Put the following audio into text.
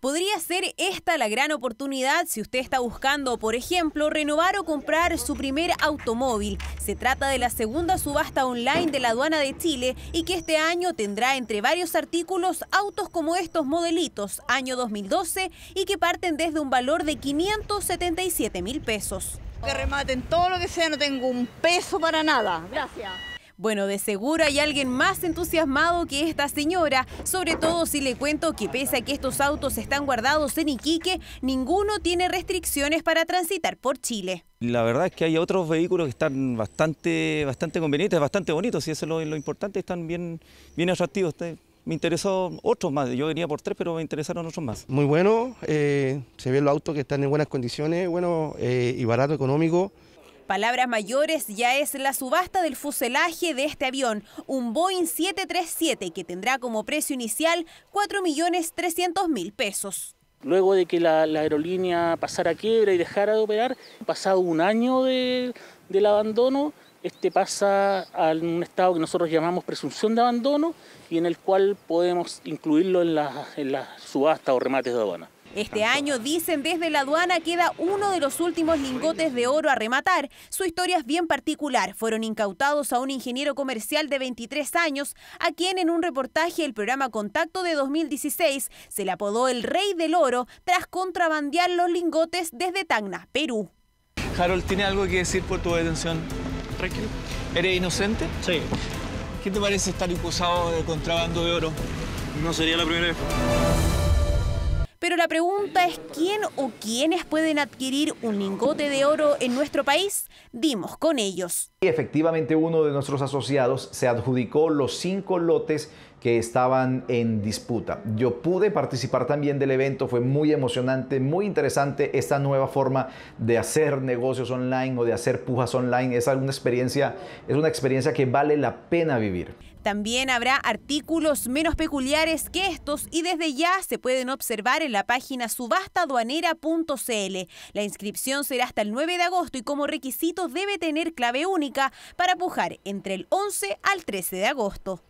Podría ser esta la gran oportunidad si usted está buscando, por ejemplo, renovar o comprar su primer automóvil. Se trata de la segunda subasta online de la aduana de Chile y que este año tendrá entre varios artículos autos como estos modelitos, año 2012, y que parten desde un valor de 577 mil pesos. Que rematen todo lo que sea, no tengo un peso para nada. Gracias. Bueno, de seguro hay alguien más entusiasmado que esta señora, sobre todo si le cuento que pese a que estos autos están guardados en Iquique, ninguno tiene restricciones para transitar por Chile. La verdad es que hay otros vehículos que están bastante, bastante convenientes, bastante bonitos, y eso es lo, importante, están bien, bien atractivos. Este, me interesó otros más, yo venía por tres, pero me interesaron otros más. Muy bueno, eh, se ven los autos que están en buenas condiciones, bueno eh, y barato, económico. Palabras mayores ya es la subasta del fuselaje de este avión, un Boeing 737 que tendrá como precio inicial 4.300.000 pesos. Luego de que la, aerolínea pasara a quiebra y dejara de operar, pasado un año del abandono, este pasa a un estado que nosotros llamamos presunción de abandono y en el cual podemos incluirlo en las la subastas o remates de aduana. Este año, dicen desde la aduana, queda uno de los últimos lingotes de oro a rematar. Su historia es bien particular. Fueron incautados a un ingeniero comercial de 23 años, a quien en un reportaje del programa Contacto de 2016 se le apodó el Rey del Oro tras contrabandear los lingotes desde Tacna, Perú. Harold, ¿tiene algo que decir por tu detención? Tranquilo. ¿Eres inocente? Sí. ¿Qué te parece estar acusado de contrabando de oro? No sería la primera vez. Pero la pregunta es quién o quiénes pueden adquirir un lingote de oro en nuestro país. Dimos con ellos. Efectivamente, uno de nuestros asociados se adjudicó los cinco lotes que estaban en disputa. Yo pude participar también del evento, fue muy emocionante, muy interesante esta nueva forma de hacer negocios online o de hacer pujas online. Es una experiencia, es una experiencia que vale la pena vivir. También habrá artículos menos peculiares que estos y desde ya se pueden observar en la página subastaduanera.cl. La inscripción será hasta el 9 de agosto y como requisito debe tener clave única para pujar entre el 11 al 13 de agosto.